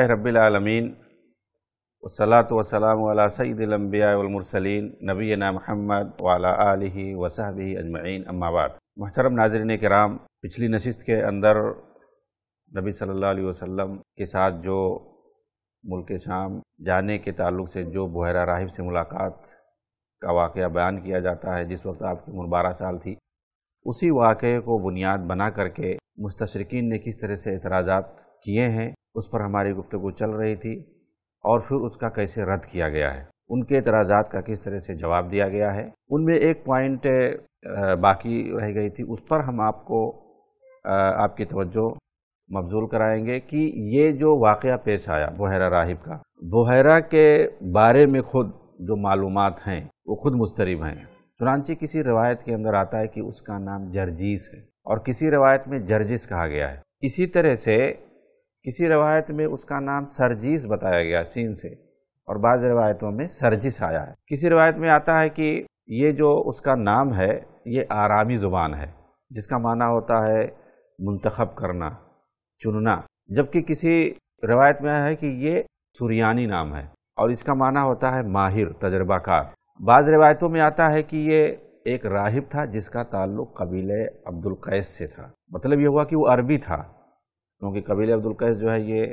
अलहमदिल्ला रबालमीन वसलात वसलाम सईदम्बियामरसलिन नबीना महमद वाला वसहब अजमैन अम्माबाद महतरम नाजरन कराम पिछली नशस्त के अंदर नबी सल्लल्लाहु अलैहि वसल्लम के साथ जो मुल्क शाम जाने के ताल्लुक से जो बहरा राहिब से मुलाकात का वाक़ बयान किया जाता है जिस वक्त आपकी उम्र बारह साल थी उसी वाक़े को बुनियाद बना करके मुस्तरकिन ने किस तरह से एतराज़ात किए हैं उस पर हमारी गुफ्तगु चल रही थी और फिर उसका कैसे रद्द किया गया है उनके एतराज़ात का किस तरह से जवाब दिया गया है उनमें एक पॉइंट बाकी रह गई थी उस पर हम आपको आपकी तवज्जो मबजूल कराएंगे कि ये जो वाक़ पेश आया बहरा राहिब का बहरा के बारे में खुद जो मालूम हैं वो खुद मुस्तरब हैं चुनानचे किसी रवायत के अंदर आता है कि उसका नाम जर्जीस है और किसी रवायत में जर्जिस कहा गया है इसी तरह से किसी रवायत में उसका नाम सरजीस बताया गया सीन से और बाज़ रवायतों में सरजिस आया है किसी रवायत में आता है कि ये जो उसका नाम है ये आरामी ज़ुबान है जिसका माना होता है मंतखब करना चुनना जबकि किसी रवायत में आया है कि ये सुरियानी नाम है और इसका माना होता है माहिर तजर्बाकार बाज़ रवायतों में आता है कि ये एक राहिब था जिसका ताल्लुक़ कबीले अब्दुल कैस से था मतलब ये हुआ कि वो अरबी था क्योंकि कबीले अब्दुल कैस जो है ये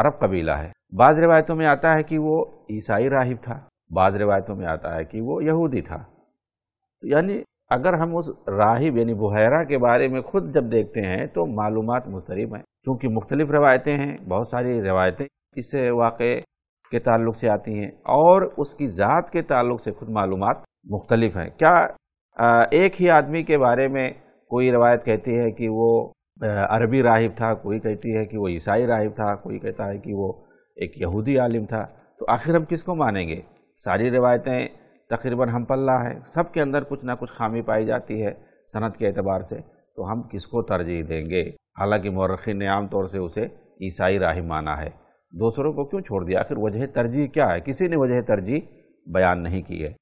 अरब कबीला है बाज़ रिवायतों में आता है कि वो ईसाई राहिब था बाज़ रिवायतों में आता है कि वो यहूदी था तो यानी अगर हम उस राहिब यानी बुहरा के बारे में खुद जब देखते हैं तो मालूम मुस्तरब हैं क्योंकि मुख्तलिफ रवायतें हैं बहुत सारी रवायतें इस वाक़े के ताल्लुक से आती हैं और उसकी ज़ात के ताल्लुक से खुद मालूम मुख्तलिफ हैं क्या एक ही आदमी के बारे में कोई रवायत कहती है कि वो अरबी राहिब था कोई कहती है कि वो ईसाई राहिब था कोई कहता है कि वो एक यहूदी आलिम था तो आखिर हम किसको मानेंगे सारी रिवायतें तकरीबन हम पल्ला है सब के अंदर कुछ ना कुछ खामी पाई जाती है सनत के अतबार से तो हम किसको तरजीह देंगे हालांकि मौरखी ने आमतौर से उसे ईसाई राहिब माना है दूसरों को क्यों छोड़ दिया आखिर वजह तरजीह क्या है किसी ने वजह तरजीह बयान नहीं की है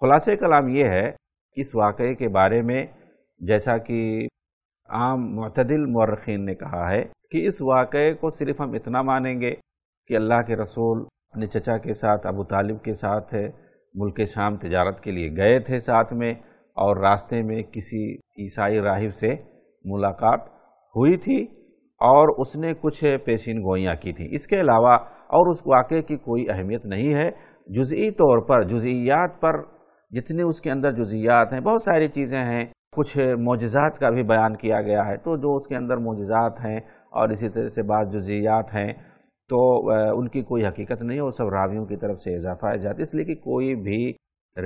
खुलासे कलाम ये है कि इस वाक़े के बारे में जैसा कि आम मतदिल मौरखीन ने कहा है कि इस वाक़े को सिर्फ हम इतना मानेंगे कि अल्लाह के रसूल अपने चचा के साथ अबू तालिब के साथ मुल्क शाम तजारत के लिए गए थे साथ में और रास्ते में किसी ईसाई राहिब से मुलाकात हुई थी और उसने कुछ पेशीन गोइयाँ की थी इसके अलावा और उस वाक़े की कोई अहमियत नहीं है जुज़ी तौर पर जुज़ियात पर जितने उसके अंदर जुज़ियात हैं बहुत सारी चीज़ें हैं कुछ मोजात का भी बयान किया गया है तो जो उसके अंदर मोजात हैं और इसी तरह से बाद जजियात हैं तो उनकी कोई हकीकत नहीं है वो सब रावियों की तरफ से इजाफा जाता है इसलिए कि कोई भी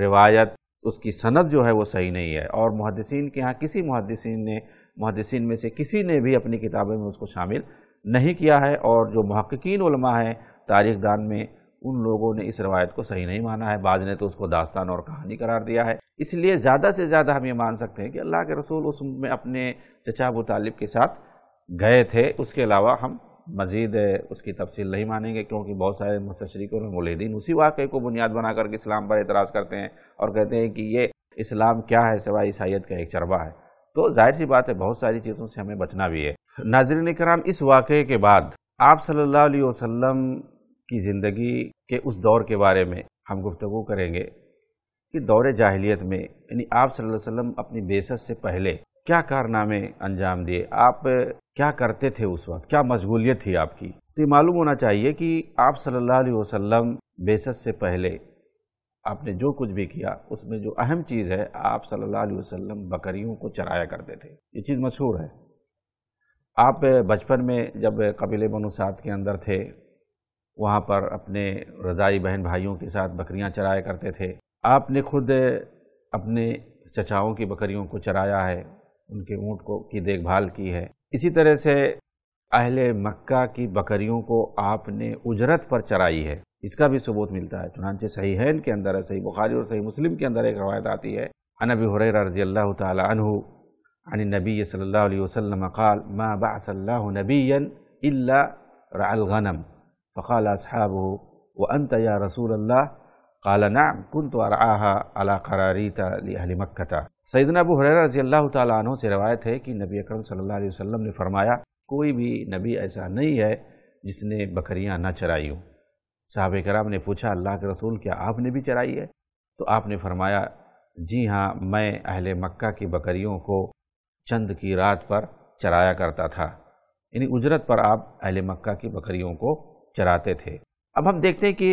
रिवायत उसकी सनत जो है वो सही नहीं है और मुहदसिन के यहाँ किसी मुहदसिन ने मुहदसिन में से किसी ने भी अपनी किताबें में उसको शामिल नहीं किया है और जो महक्कीन हैं तारीख दान में उन लोगों ने इस रवायत को सही नहीं माना है बाद ने तो उसको दास्तान और कहानी करार दिया है इसलिए ज़्यादा से ज़्यादा हम ये मान सकते हैं कि अल्लाह के रसूल उस में अपने चचा अबू तालिब के साथ गए थे उसके अलावा हम मज़ीद उसकी तफसील नहीं मानेंगे क्योंकि बहुत सारे मुस्तरीकों और मुलहदीन उसी वाक़े को बुनियाद बना करके इस्लाम पर एतराज़ करते हैं और कहते हैं कि ये इस्लाम क्या है सिवाय ईसाइत का एक चरबा है तो जाहिर सी बात है बहुत सारी चीज़ों से हमें बचना भी है नाजरन कराम इस वाक़े के बाद आप सल्लल्लाहु अलैहि वसल्लम की ज़िंदगी के उस दौर के बारे में हम गुफ्तु करेंगे कि दौरे जाहिलियत में यानी आप सल्लल्लाहु अलैहि वसल्लम अपनी बेसत से पहले क्या कारनामे अंजाम दिए आप क्या करते थे उस वक्त क्या मशगूलियत थी आपकी तो ये मालूम होना चाहिए कि आप सल्ला अलैहि बेसत से पहले आपने जो कुछ भी किया उसमें जो अहम चीज़ है आप सल्ला अलैहि बकरियों को चराया करते थे ये चीज़ मशहूर है आप बचपन में जब कबीले मनुसात के अंदर थे वहाँ पर अपने रज़ाई बहन भाइयों के साथ बकरियाँ चराया करते थे आपने खुद अपने चचाओं की बकरियों को चराया है उनके ऊँट को की देखभाल की है इसी तरह से अहले मक्का की बकरियों को आपने उजरत पर चराई है इसका भी सबूत मिलता है चुनानचे सही हैन के अंदर है सही बुखारी और सही मुस्लिम के अंदर एक रवायत आती है अनबी हुर रजी अल्लाह तहु अन नबी सल्ला वसलम क़ाल माँ बासल्ला अल्लाम फ़ाल असहाब हो व अनत या रसूल अल्लाह काला नाम कन तो अरहा अला करारीता अली मक्का सैदना अबू हुररा रजी अल्लाह तु से रवायत है कि नबी अकरम सल्लल्लाहु अलैहि वसल्लम ने फरमाया कोई भी नबी ऐसा नहीं है जिसने बकरियां ना चराई हों साहब कराम ने पूछा अल्लाह के रसूल क्या आपने भी चराई है तो आपने फरमाया जी हाँ मैं अहल मक्का की बकरियों को चंद की रात पर चराया करता था यानी उजरत पर आप अहल मक्का की बकरियों को चराते थे अब हम देखते हैं कि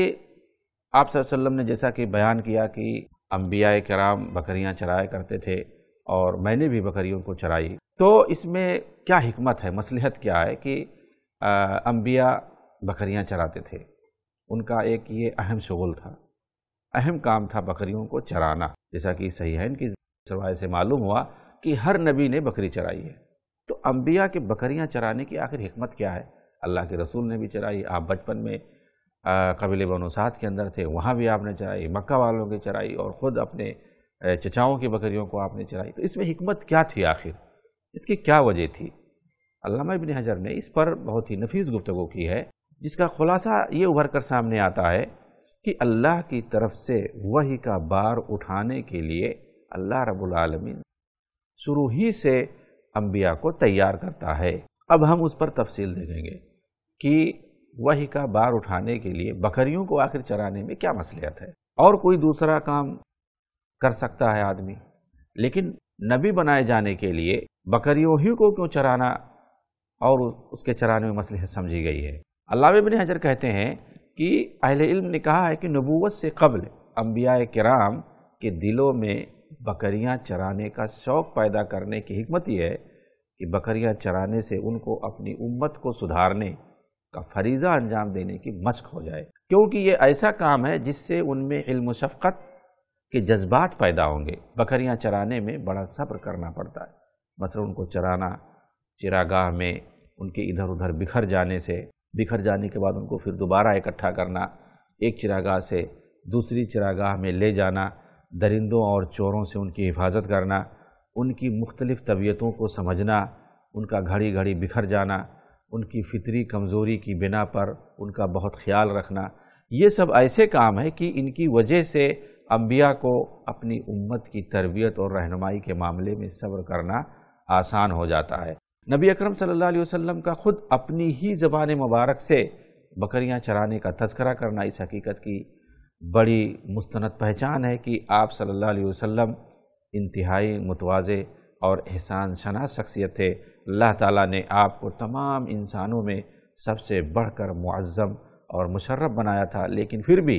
आप वसल्लम ने जैसा कि बयान किया कि अम्बिया कराम बकरियाँ चराया करते थे और मैंने भी बकरियों को चराई तो इसमें क्या हमत है मसलहत क्या है कि अम्बिया बकरियाँ चराते थे उनका एक ये अहम शगुल था अहम काम था बकरियों को चराना जैसा कि सही है इनकी सरवाए से मालूम हुआ कि हर नबी ने बकरी चराई है तो अम्बिया के बकरियाँ चराने की आखिर हमत क्या है अल्लाह के रसूल ने भी चराई आप बचपन में कबीले बनोसात के अंदर थे वहाँ भी आपने चराई मक्का वालों की चराई और ख़ुद अपने चचाओं की बकरियों को आपने चराई तो इसमें हमत क्या थी आखिर इसकी क्या वजह थी अलामा इबन हजर ने इस पर बहुत ही नफीस गुफ्तु की है जिसका खुलासा ये उभर कर सामने आता है कि अल्लाह की तरफ से वही का बार उठाने के लिए अल्लाह रबालमीन शुरू ही से अम्बिया को तैयार करता है अब हम उस पर तफसील देखेंगे कि वही का बार उठाने के लिए बकरियों को आखिर चराने में क्या मसलियत है और कोई दूसरा काम कर सकता है आदमी लेकिन नबी बनाए जाने के लिए बकरियों ही को क्यों चराना और उसके चराने में मसलहत समझी गई है अल्लाह बिन हजर कहते हैं कि अहल इल्म ने कहा है कि नबूवत से कबल अम्बिया कराम के दिलों में बकरियां चराने का शौक़ पैदा करने की हमत यह है कि बकरियां चराने से उनको अपनी उम्मत को सुधारने का फरीज़ा अंजाम देने की मश्क हो जाए क्योंकि ये ऐसा काम है जिससे उनमें इल्म शफ़क़त के जज्बात पैदा होंगे बकरियाँ चराने में बड़ा सब्र करना पड़ता है मसलन उनको चराना चिरागाह में उनके इधर उधर बिखर जाने से बिखर जाने के बाद उनको फिर दोबारा इकट्ठा करना एक चिरागाह से दूसरी चिरागाह में ले जाना दरिंदों और चोरों से उनकी हिफाजत करना उनकी मुख्तलिफ़ तबीयतों को समझना उनका घड़ी घड़ी बिखर जाना उनकी फितरी कमज़ोरी की बिना पर उनका बहुत ख्याल रखना ये सब ऐसे काम है कि इनकी वजह से अम्बिया को अपनी उम्मत की तरबियत और रहनुमाई के मामले में सब्र करना आसान हो जाता है नबी अकरम सल्लल्लाहु अलैहि वसल्लम का ख़ुद अपनी ही ज़बान मुबारक से बकरियां चराने का तस्करा करना इस हकीकत की बड़ी मुस्तनद पहचान है कि आप सल्लल्लाहु अलैहि वसल्लम इंतहाई मुतवाज़े और एहसान शनास शख्सियत थे अल्लाह ताला ने आपको तमाम इंसानों में सबसे बढ़कर मुआज़म और मुशर्रफ बनाया था लेकिन फिर भी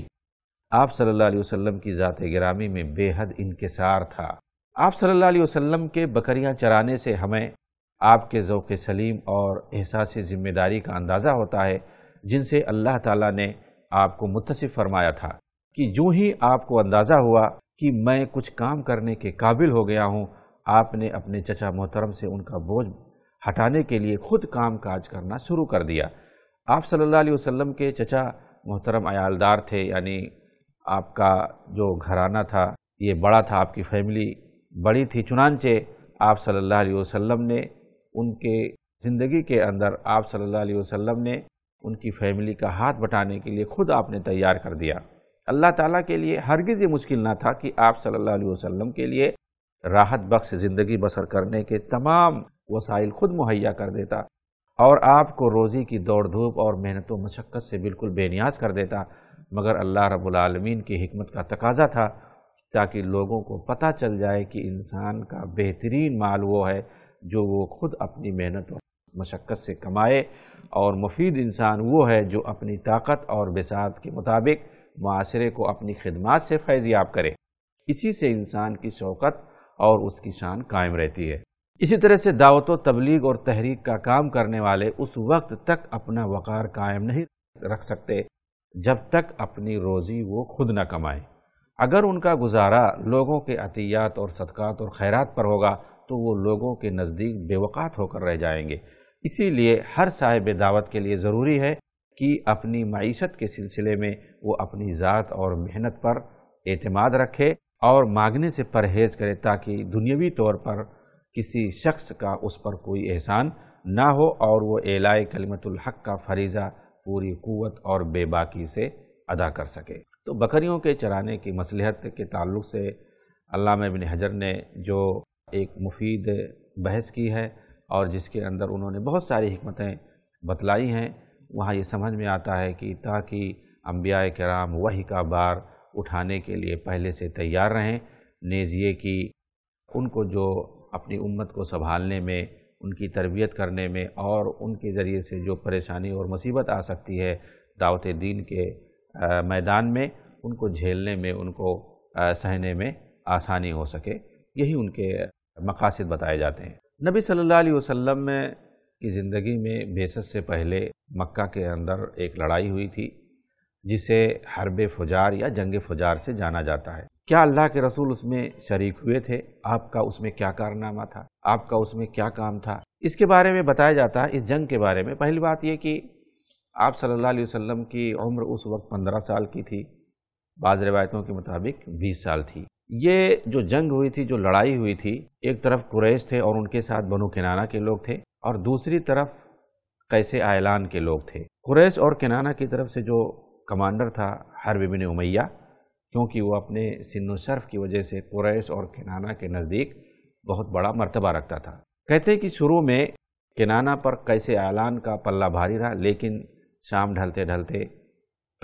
आप सल्लल्लाहु अलैहि वसल्लम की ज़ात गिरामी में बेहद इनकसार था आप सल्लल्लाहु अलैहि वसल्लम के बकरियां चराने से हमें आपके ओक़ सलीम और एहसास ज़िम्मेदारी का अंदाज़ा होता है जिनसे अल्लाह ताला ने आपको मुतसिफ़ फरमाया था कि जो ही आपको अंदाज़ा हुआ कि मैं कुछ काम करने के काबिल हो गया हूँ आपने अपने चचा मोहतरम से उनका बोझ हटाने के लिए खुद काम काज करना शुरू कर दिया आप सल्लल्लाहु अलैहि वसल्लम के चचा मोहतरम अयालदार थे यानी आपका जो घराना था ये बड़ा था आपकी फैमिली बड़ी थी चुनानचे आप सल्लल्लाहु अलैहि वसल्लम ने उनके ज़िंदगी के अंदर आप सल्लल्लाहु अलैहि वसल्लम ने उनकी फैमिली का हाथ बटाने के लिए खुद आपने तैयार कर दिया अल्लाह ताला के लिए हरगिज़ ये मुश्किल ना था कि आप सल्लल्लाहु अलैहि वसल्लम के लिए राहत बख्श ज़िंदगी बसर करने के तमाम वसाइल खुद मुहैया कर देता और आपको रोज़ी की दौड़ धूप और मेहनत व मशक्क़त से बिल्कुल बेनियाज कर देता मगर अल्लाह रबालमीन की हमत का तकाजा था ताकि लोगों को पता चल जाए कि इंसान का बेहतरीन माल वो है जो वो खुद अपनी मेहनत और मशक्क़त से कमाए और मुफीद इंसान वो है जो अपनी ताकत और बिसात के मुताबिक माशरे को अपनी खदमात से फैज़ याब करे इसी से इंसान की शौकत और उसकी शान कायम रहती है इसी तरह से दावत तबलीग और तहरीक का काम करने वाले उस वक्त तक अपना वक़ार कायम नहीं रख सकते जब तक अपनी रोज़ी वो खुद न कमाएं अगर उनका गुजारा लोगों के अतियात और सदक़ात और खैरात पर होगा तो वो लोगों के नज़दीक बेवक़ात होकर रह जाएंगे इसीलिए हर साहिब दावत के लिए ज़रूरी है कि अपनी मीशत के सिलसिले में वो अपनी ज़ात और मेहनत पर अतमाद रखे और मांगने से परहेज़ करे ताकि दुनियावी तौर पर किसी शख्स का उस पर कोई एहसान ना हो और वो एलाए कलमतुल हक का फरीज़ा पूरी क़वत और बेबाकी से अदा कर सके तो बकरियों के चराने की मसलहत के ताल्लुक से अल्लाह इबन हजर ने जो एक मुफीद बहस की है और जिसके अंदर उन्होंने बहुत सारी हमतें बतलाई हैं वहाँ ये समझ में आता है कि ताकि अम्बिया कराम वही का बार उठाने के लिए पहले से तैयार रहें नेज़िए की कि उनको जो अपनी उम्मत को संभालने में उनकी तरबियत करने में और उनके ज़रिए से जो परेशानी और मुसीबत आ सकती है दावत दीन के आ, मैदान में उनको झेलने में उनको आ, सहने में आसानी हो सके यही उनके मकासद बताए जाते हैं नबी सल्लल्लाहु अलैहि वसल्लम की ज़िंदगी में बेसत से पहले मक्का के अंदर एक लड़ाई हुई थी जिसे हरब फुजार या जंग फुजार से जाना जाता है क्या अल्लाह के रसूल उसमें शरीक हुए थे आपका उसमें क्या कारनामा था आपका उसमें क्या काम था इसके बारे में बताया जाता है इस जंग के बारे में पहली बात यह कि आप सल्लल्लाहु अलैहि वसल्लम की उम्र उस वक्त पंद्रह साल की थी बाज़ रिवायतों के मुताबिक बीस साल थी ये जो जंग हुई थी जो लड़ाई हुई थी एक तरफ कुरैश थे और उनके साथ बनु किनाना के लोग थे और दूसरी तरफ कैसे आयलान के लोग थे कुरैश और किनाना की तरफ से जो कमांडर था हरबिबिन उमैया क्योंकि वो अपने सिनोशर्फ की वजह से कुरैश और किनाना के नज़दीक बहुत बड़ा मरतबा रखता था कहते कि शुरू में किनाना पर कैसे आलान का पल्ला भारी रहा लेकिन शाम ढलते ढलते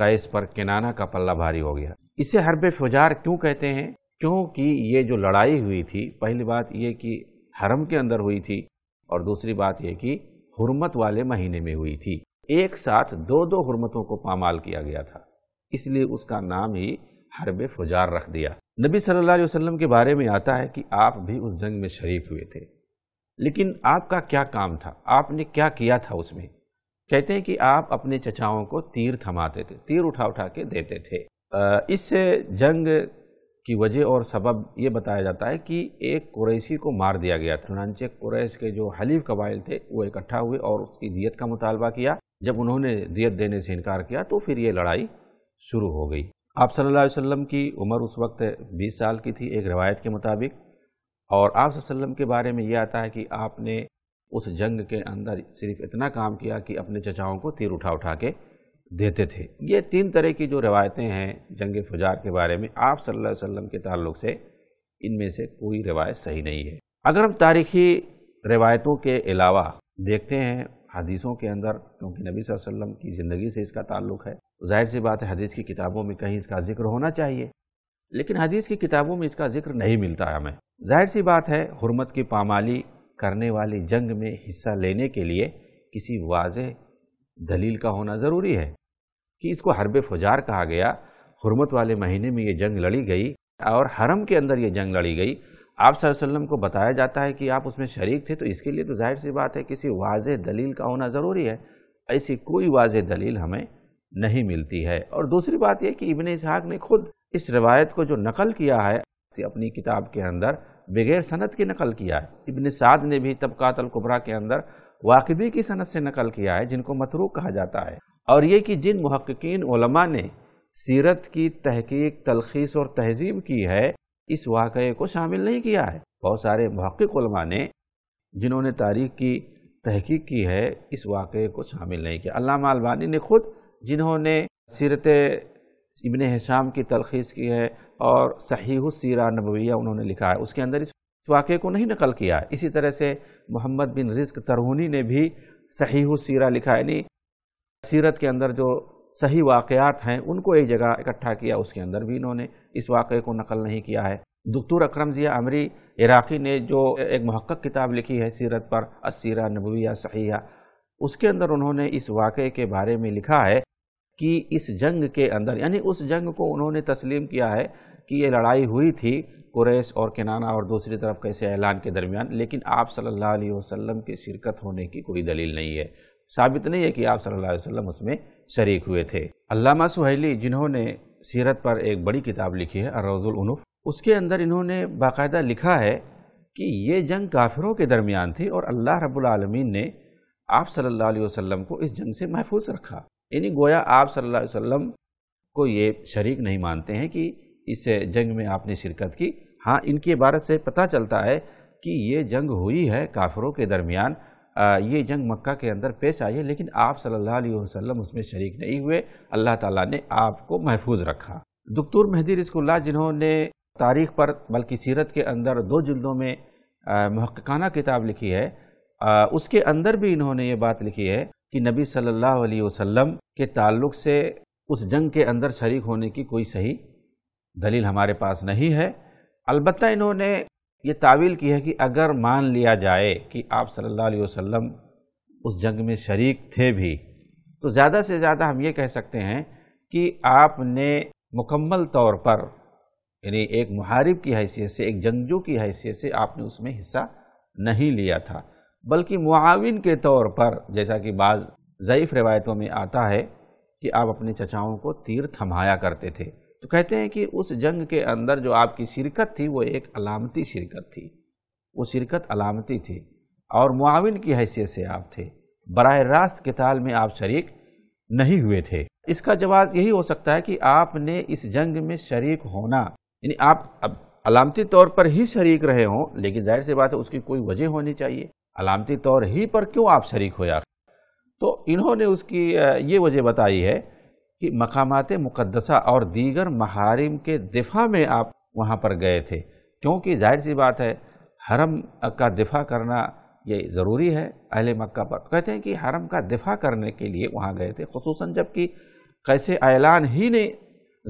कैस पर किनाना का पल्ला भारी हो गया इसे हरब फजार क्यों कहते हैं क्योंकि ये जो लड़ाई हुई थी पहली बात ये कि हरम के अंदर हुई थी और दूसरी बात यह कि हुरमत वाले महीने में हुई थी एक साथ दो दो हुरमतों को पामाल किया गया था इसलिए उसका नाम ही हरब फुजार रख दिया नबी सल्लल्लाहु अलैहि वसल्लम के बारे में आता है कि आप भी उस जंग में शरीक हुए थे लेकिन आपका क्या काम था आपने क्या किया था उसमें कहते हैं कि आप अपने चचाओं को तीर थमाते थे तीर उठा उठा के देते थे इससे जंग की वजह और सबब ये बताया जाता है कि एक कुरैसी को मार दिया गया था चुनानचे कुरैस के जो हलीफ कबाइल थे वो इकट्ठा हुए और उसकी दियत का मुतालबा किया जब उन्होंने दियत देने से इनकार किया तो फिर ये लड़ाई शुरू हो गई आप सल्लल्लाहु अलैहि वसल्लम की उम्र उस वक्त 20 साल की थी एक रवायत के मुताबिक और आप वसल्लम के बारे में यह आता है कि आपने उस जंग के अंदर सिर्फ इतना काम किया कि अपने चचाओं को तीर उठा उठा के देते थे ये तीन तरह की जो रवायतें हैं जंग फुजार के बारे में आप सल्लल्लाहु अलैहि वसल्लम के ताल्लुक से इनमें से कोई रवायत सही नहीं है अगर हम तारीखी रवायतों के अलावा देखते हैं हदीसों के अंदर क्योंकि नबी वसल्लम की ज़िंदगी से इसका ताल्लुक है तो जाहिर सी बात है हदीस की किताबों में कहीं इसका जिक्र होना चाहिए लेकिन हदीस की किताबों में इसका जिक्र नहीं मिलता है हमें जाहिर सी बात है हरमत की पामाली करने वाली जंग में हिस्सा लेने के लिए किसी वाज दलील का होना ज़रूरी है कि इसको हरब फुजार कहा गया हरमत वाले महीने में ये जंग लड़ी गई और हरम के अंदर ये जंग लड़ी गई आप सल्लम को बताया जाता है कि आप उसमें शरीक थे तो इसके लिए तो जाहिर सी बात है किसी वाज दलील का होना ज़रूरी है ऐसी कोई वाज दलील हमें नहीं मिलती है और दूसरी बात यह कि इबन इसहाक ने खुद इस रवायत को जो नकल किया है अपनी किताब के अंदर बगैर सनत की नकल किया है इबन साद ने भी तबकातल के अंदर वाकदी की सनत से नकल किया है जिनको मतरूक कहा जाता है और ये कि जिन महक्कीन ने सीरत की तहकीक तलखीस और तहजीब की है इस वाक़े को शामिल नहीं किया है बहुत सारे महक्मा ने जिन्होंने तारीख की तहकीक की है इस वाक़े को शामिल नहीं किया अल्लाह अलबानी ने खुद जिन्होंने सरत इबन हिसाम की तलखीस की है और सही सीरा नबविया उन्होंने लिखा है उसके अंदर इस वाक़े को नहीं नकल किया है इसी तरह से मोहम्मद बिन रिज्क तरहनी ने भी सही सीरा लिखा है यानी सीरत के अंदर जो सही वाक़ात हैं उनको एक जगह इकट्ठा किया उसके अंदर भी इन्होंने इस वाक़े को नकल नहीं किया है दक्तूर अक्रम ज़िया अमरी इराक़ी ने जो एक महक्क किताब लिखी है सीरत पर असीरा नबविया सहिया उसके अंदर उन्होंने इस वाक़े के बारे में लिखा है कि इस जंग के अंदर यानी उस जंग को उन्होंने तस्लीम किया है कि ये लड़ाई हुई थी कुरैश और किनाना और दूसरी तरफ कैसे ऐलान के दरमियान लेकिन आप सल्लल्लाहु अलैहि वसल्लम की शिरकत होने की कोई दलील नहीं है साबित नहीं है कि आप सल्लल्लाहु अलैहि वसल्लम उसमें शरीक हुए थे अलामा सुहैली जिन्होंने सीरत पर एक बड़ी किताब लिखी है अरौज़ुलूफ उसके अंदर इन्होंने बाकायदा लिखा है कि ये जंग काफिरों के दरमियान थी और अल्लाह रबालमीन ने आप सल्ला वसम को इस जंग से महफूज रखा यानी गोया आप सल्ला अलैहि को ये शरीक नहीं मानते हैं कि इस जंग में आपने शिरकत की हाँ इनकी इबारत से पता चलता है कि ये जंग हुई है काफिरों के दरमियान ये जंग मक्का के अंदर पेश आई है लेकिन आप सल्लल्लाहु अलैहि वसल्लम उसमें शरीक नहीं हुए अल्लाह ताला ने आपको महफूज रखा दक्तूर महदी रिस्कुल्ला जिन्होंने तारीख पर बल्कि सीरत के अंदर दो जल्दों में महकाना किताब लिखी है उसके अंदर भी इन्होंने ये बात लिखी है कि नबी सल्लल्लाहु अलैहि वसल्लम के ताल्लुक से उस जंग के अंदर शरीक होने की कोई सही दलील हमारे पास नहीं है अलबत् इन्होंने ये तावील की है कि अगर मान लिया जाए कि आप सल्लल्लाहु अलैहि वसल्लम उस जंग में शरीक थे भी तो ज़्यादा से ज़्यादा हम ये कह सकते हैं कि आपने मुकम्मल तौर पर यानी एक मुहारिब की हैसियत से एक जंगजू की हैसियत से आपने उसमें हिस्सा नहीं लिया था बल्कि मुआविन के तौर पर जैसा कि बाज़ ज़यीफ़ रिवायतों में आता है कि आप अपने चचाओं को तीर थमाया करते थे तो कहते हैं कि उस जंग के अंदर जो आपकी शिरकत थी वो एक अलामती शिरकत थी वो शिरकत अलामती थी और मुआविन की हैसियत से आप थे बर रास्त किताल में आप शरीक नहीं हुए थे इसका जवाब यही हो सकता है कि आपने इस जंग में शरीक होना यानी आप अब अलामती तौर पर ही शरीक रहे हों लेकिन जाहिर सी बात है उसकी कोई वजह होनी चाहिए अलामती तौर ही पर क्यों आप शरीक हो या तो इन्होंने उसकी ये वजह बताई है कि मकामात मुक़दसा और दीगर महारिम के दिफा में आप वहाँ पर गए थे क्योंकि जाहिर सी बात है हरम का दिफा करना ये ज़रूरी है अहले मक्का पर कहते हैं कि हरम का दिफा करने के लिए वहाँ गए थे खसूस जबकि कैसे ऐलान ही ने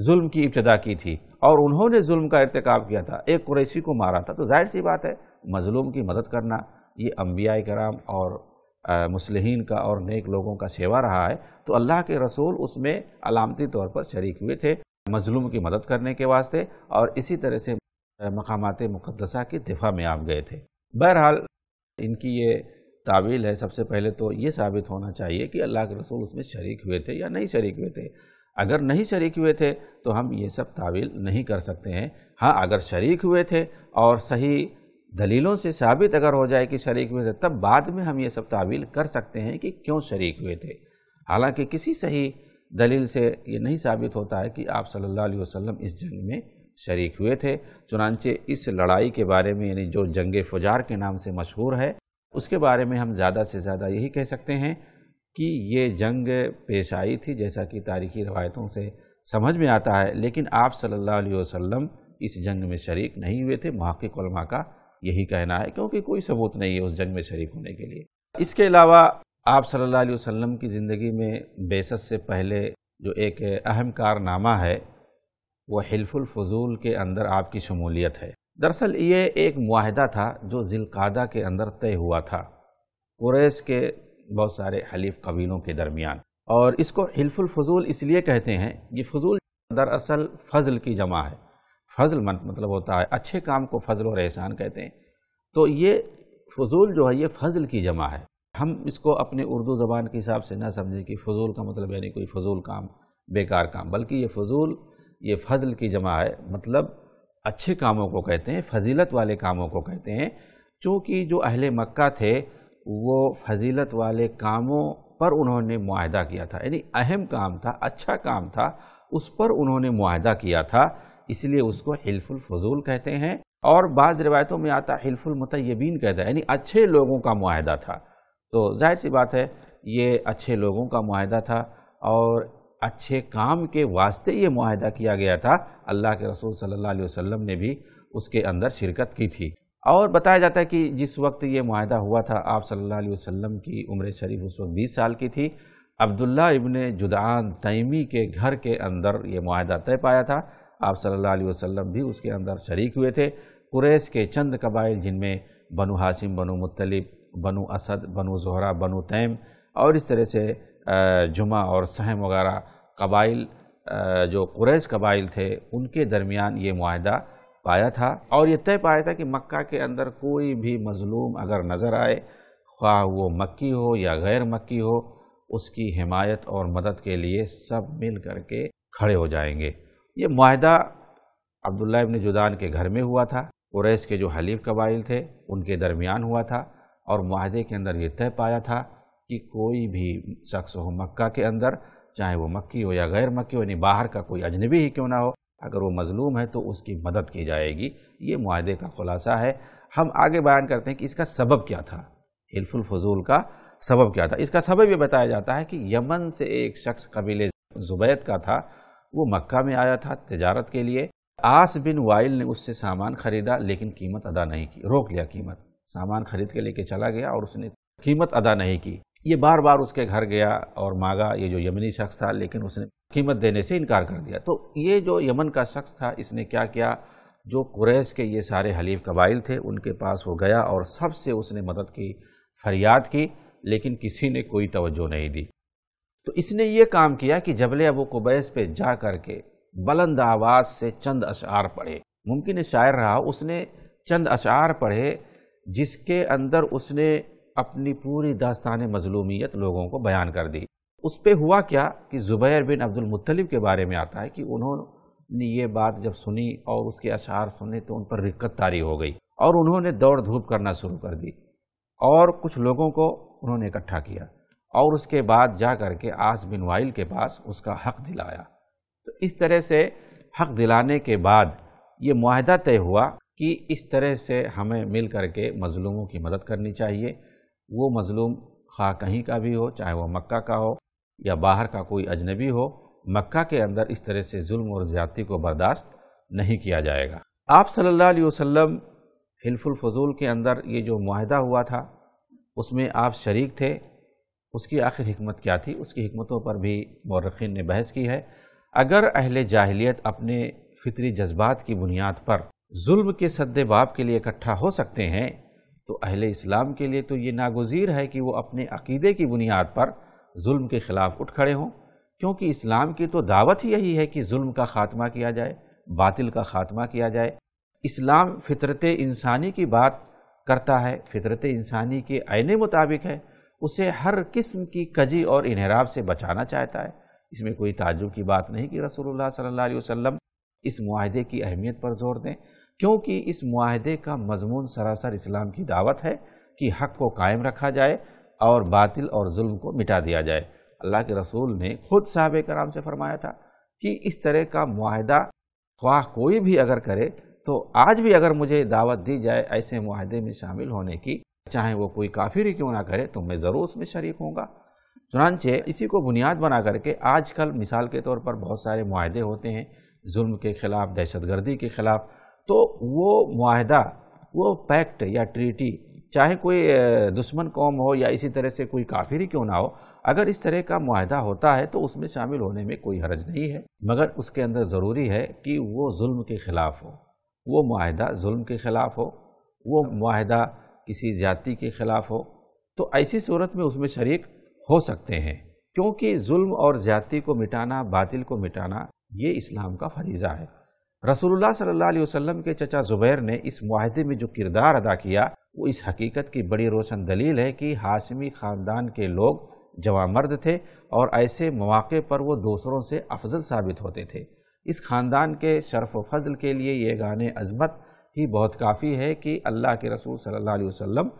जुल्म की इब्तदा की थी और उन्होंने जुल्म का irtikab किया था एक कुरैसी को मारा था तो जाहिर सी बात है मज़लूम की मदद करना ये अम्बिया कराम और मुसलहन का और नेक लोगों का सेवा रहा है तो अल्लाह के रसूल उसमें अलामती तौर पर शरीक हुए थे मजलूम की मदद करने के वास्ते और इसी तरह से मकाम मुक़दसा की दिफा में आप गए थे बहरहाल इनकी ये तावील है सबसे पहले तो ये साबित होना चाहिए कि अल्लाह के रसूल उसमें शरीक हुए थे या नहीं शरीक हुए थे अगर नहीं शरीक हुए थे तो हम ये सब तावील नहीं कर सकते हैं हाँ अगर शरीक हुए थे और सही दलीलों से साबित अगर हो जाए कि शरीक हुए थे तब बाद में हम ये सब तावील कर सकते हैं कि क्यों शरीक हुए थे हालांकि किसी सही दलील से ये नहीं साबित होता है कि आप सल्लल्लाहु अलैहि वसल्लम इस जंग में शरीक हुए थे चुनानचे इस लड़ाई के बारे में यानी जो जंग फुजार के नाम से मशहूर है उसके बारे में हम ज़्यादा से ज़्यादा यही कह सकते हैं कि ये जंग पेश आई थी जैसा कि तारीखी रवायतों से समझ में आता है लेकिन आप सल्लल्लाहु अलैहि वसल्लम इस जंग में शरीक नहीं हुए थे महक़ का यही कहना है क्योंकि कोई सबूत नहीं है उस जंग में शरीक होने के लिए इसके अलावा आप सल्लल्लाहु अलैहि वसल्लम की ज़िंदगी में बेसत से पहले जो एक अहम कारनामा है वह हिल्फुलफजूल फजूल के अंदर आपकी शमूलियत है दरअसल ये एक माहदा था जो जिलकादा के अंदर तय हुआ था कुरैश के बहुत सारे हलीफ कबीलों के दरमियान और इसको हिल्फुल फजूल इसलिए कहते हैं ये फजूल दरअसल फजल की जमा है फजल मतलब होता है अच्छे काम को फजल और एहसान कहते हैं तो ये फजूल जो है ये फजल की जमा है हम इसको अपने उर्दू ज़बान के हिसाब से ना समझें कि फजूल का मतलब यानी कोई फजूल काम बेकार काम बल्कि ये फजूल ये फजल की जमा है मतलब अच्छे कामों को कहते हैं फजीलत वाले कामों को कहते हैं चूँकि जो अहल मक्का थे वो फजीलत वाले कामों पर उन्होंने माहदा किया था यानी अहम काम था अच्छा काम था उस पर उन्होंने माहदा किया था इसलिए उसको हिल्फुल फजूल कहते हैं और बाज़ रिवायतों में आता हिल्फुल मतयबीन कहता है यानी अच्छे लोगों का माहदा था तो जाहिर सी बात है ये अच्छे लोगों का माहदा था और अच्छे काम के वास्ते ये माहदा किया गया था अल्लाह के रसूल सल्लल्लाहु अलैहि वसल्लम ने भी उसके अंदर शिरकत की थी और बताया जाता है कि जिस वक्त ये माहदा हुआ था आप सल्लल्लाहु अलैहि वसल्लम की उम्र शरीफ उस वक्त बीस साल की थी अब्दुल्ला इबन जुदान तैमी के घर के अंदर ये माहदा तय पाया था आप सल्लल्लाहु अलैहि वसल्लम भी उसके अंदर शरीक हुए थे कुरैश के चंद कबाइल जिनमें बनु हाशिम बनु मुतलिब बनु असद बनु जहरा बनु तैम और इस तरह से जुमा और सहम वगैरह कबाइल जो कुरैश कबाइल थे उनके दरमियान ये माहदा पाया था और यह तय पाया था कि मक्का के अंदर कोई भी मज़लूम अगर नज़र आए ख्वाह वो मक्की हो या गैर मक्की हो उसकी हिमायत और मदद के लिए सब मिल करके खड़े हो जाएंगे ये माहदा अब्दुल्ला इबन जुदान के घर में हुआ था क्रैस के जो हलीफ कबाइल थे उनके दरमियान हुआ था और माहदे के अंदर ये तय पाया था कि कोई भी शख्स हो मक्का के अंदर चाहे वो मक्की हो या गैर मक्की हो यानी बाहर का कोई अजनबी ही क्यों ना हो अगर वो मजलूम है तो उसकी मदद की जाएगी ये माहदे का खुलासा है हम आगे बयान करते हैं कि इसका सबब क्या था हिल्फुल फजूल का सबब क्या था इसका सबब ये बताया जाता है कि यमन से एक शख्स कबीले जुबैद का था वो मक्का में आया था तजारत के लिए आस बिन वाइल ने उससे सामान खरीदा लेकिन कीमत अदा नहीं की रोक लिया कीमत सामान खरीद के लेके चला गया और उसने कीमत अदा नहीं की ये बार बार उसके घर गया और मांगा ये जो यमनी शख्स था लेकिन उसने कीमत देने से इनकार कर दिया तो ये जो यमन का शख्स था इसने क्या किया जो कुरैश के ये सारे हलीफ कबाइल थे उनके पास वो गया और सबसे उसने मदद की फरियाद की लेकिन किसी ने कोई तवज्जो नहीं दी तो इसने ये काम किया कि जबले अबू कुबैस पे जा करके बुलंद आवाज़ से चंद अशार पढ़े मुमकिन शायर रहा उसने चंद अशार पढ़े जिसके अंदर उसने अपनी पूरी दास्तान मजलूमियत लोगों को बयान कर दी उस पर हुआ क्या कि ज़ुबैर बिन अब्दुल मुत्तलिब के बारे में आता है कि उन्होंने ये बात जब सुनी और उसके अशार सुने तो उन पर रिक्कत तारी हो गई और उन्होंने दौड़ धूप करना शुरू कर दी और कुछ लोगों को उन्होंने इकट्ठा किया और उसके बाद जा कर के आस बिन वाइल के पास उसका हक दिलाया तो इस तरह से हक दिलाने के बाद ये माहदा तय हुआ कि इस तरह से हमें मिल कर के मज़लूमों की मदद करनी चाहिए वो मज़लूम खा कहीं का भी हो चाहे वह मक्का का हो या बाहर का कोई अजनबी हो मक्का के अंदर इस तरह से जुल्म और ज़्यादती को बर्दाश्त नहीं किया जाएगा आप सल्लल्लाहु अलैहि वसल्लम हिल्फुल फजूल के अंदर ये जो माहदा हुआ था उसमें आप शरीक थे उसकी आखिर हमत क्या थी उसकी हमतों पर भी मौरखीन ने बहस की है अगर अहल जाहलीत अपने फितरी जज्बात की बुनियाद पर जुल्म के सदे बाप के लिए इकट्ठा हो सकते हैं तो अहल इस्लाम के लिए तो ये नागजीर है कि वो अपने अकीदे की बुनियाद पर जुल्म के ख़िलाफ़ उठ खड़े हों क्योंकि इस्लाम की तो दावत ही यही है कि जुल्म का ख़ात्मा किया जाए बातिल का ख़ात्मा किया जाए इस्लाम फितरत इंसानी की बात करता है फितरत इंसानी के आयने मुताबिक है उसे हर किस्म की कजी और इनहराब से बचाना चाहता है इसमें कोई ताजुब की बात नहीं कि रसूलुल्लाह सल्लल्लाहु अलैहि वसल्लम इस माहदे की अहमियत पर जोर दें क्योंकि इस माहदे का मजमून सरासर इस्लाम की दावत है कि हक को कायम रखा जाए और बातिल और जुल्म को मिटा दिया जाए अल्लाह के रसूल ने खुद साहब कराम से फरमाया था कि इस तरह का माहदा ख्वाह कोई भी अगर करे तो आज भी अगर मुझे दावत दी जाए ऐसे माहदे में शामिल होने की चाहे वो कोई काफिर ही क्यों ना करे तो मैं ज़रूर उसमें शरीक हूँ चुनानचे इसी को बुनियाद बना करके आजकल मिसाल के तौर पर बहुत सारे माहदे होते हैं जुल्म के ख़िलाफ़ दहशत गर्दी के ख़िलाफ़ तो वो माहदा वो पैक्ट या ट्रीटी चाहे कोई दुश्मन कौम हो या इसी तरह से कोई काफिर ही क्यों ना हो अगर इस तरह का माहदा होता है तो उसमें शामिल होने में कोई हरज नहीं है मगर उसके अंदर ज़रूरी है कि वो जुल्म के ख़िलाफ़ हो वो माहदा जुल्म के ख़िलाफ़ हो वो माहदा किसी ज़्यादती के ख़िलाफ़ हो तो ऐसी सूरत में उसमें शरीक हो सकते हैं क्योंकि जुल्म और ज़्यादती को मिटाना बातिल को मिटाना ये इस्लाम का फरीज़ा है रसूलुल्लाह सल्लल्लाहु अलैहि वसल्लम के चचा ज़ुबैर ने इस माहदे में जो किरदार अदा किया वो इस हकीकत की बड़ी रोशन दलील है कि हाशमी ख़ानदान के लोग जवामर्द थे और ऐसे मौाक़े पर वो दूसरों से अफजल साबित होते थे इस ख़ानदान के शर्फ व फजल के लिए ये गाने अजमत ही बहुत काफ़ी है कि अल्लाह के रसूल सल्लल्लाहु अलैहि वसल्लम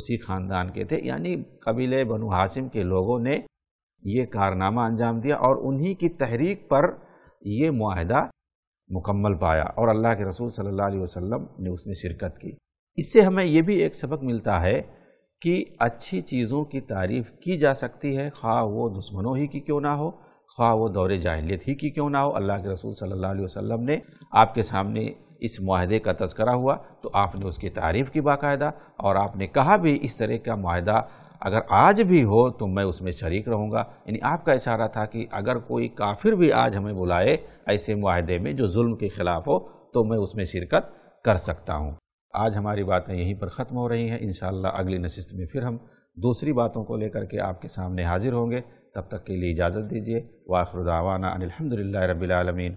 उसी ख़ानदान के थे यानी कबीले बनु हाशिम के लोगों ने ये कारनामा अंजाम दिया और उन्हीं की तहरीक पर ये माहदा मुकम्मल पाया और अल्लाह के रसूल सल्लल्लाहु अलैहि वसल्लम ने उसमें शिरकत की इससे हमें यह भी एक सबक मिलता है कि अच्छी चीज़ों की तारीफ़ की जा सकती है खा वो दुश्मनों ही की क्यों ना हो खा वो दौरे जाहिलियत ही की क्यों ना हो अल्लाह के रसूल सल्लल्लाहु अलैहि वसल्लम ने आपके सामने इस माहे का तस्करा हुआ तो आपने उसकी तारीफ़ की बाकायदा और आपने कहा भी इस तरह का माहा अगर आज भी हो तो मैं उसमें शरीक रहूँगा यानी आपका इशारा था कि अगर कोई काफिर भी आज हमें बुलाए ऐसे माहदे में जो जुल्म के ख़िलाफ़ हो तो मैं उसमें शिरकत कर सकता हूँ आज हमारी बातें यहीं पर ख़त्म हो रही हैं इन अगली नशस्त में फिर हम दूसरी बातों को लेकर के आपके सामने हाजिर होंगे तब तक के लिए इजाज़त दीजिए वाखरुदावाना अनिलहमदिल्ला रबीआलमीन